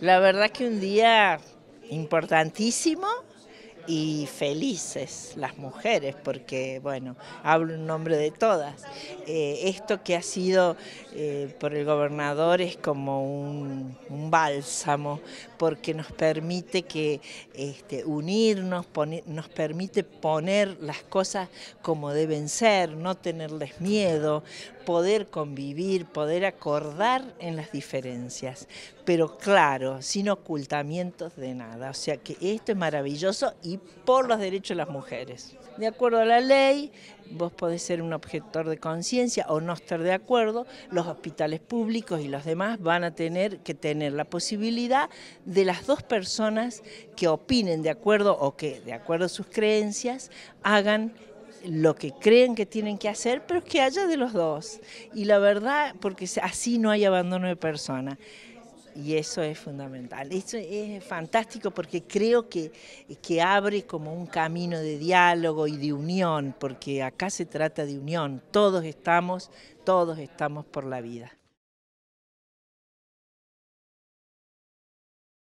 La verdad que un día importantísimo y felices las mujeres, porque bueno, hablo en nombre de todas. Eh, esto que ha sido eh, por el gobernador es como un, bálsamo, porque nos permite que este, unirnos, nos permite poner las cosas como deben ser, no tenerles miedo, poder convivir, poder acordar en las diferencias, pero claro, sin ocultamientos de nada. O sea que esto es maravilloso y por los derechos de las mujeres. De acuerdo a la ley, vos podés ser un objetor de conciencia o no estar de acuerdo, los hospitales públicos y los demás van a tener que tener la posibilidad de las dos personas que opinen de acuerdo o que de acuerdo a sus creencias hagan lo que creen que tienen que hacer, pero que haya de los dos. Y la verdad, porque así no hay abandono de persona y eso es fundamental. Eso es fantástico porque creo que, que abre como un camino de diálogo y de unión, porque acá se trata de unión, todos estamos, todos estamos por la vida.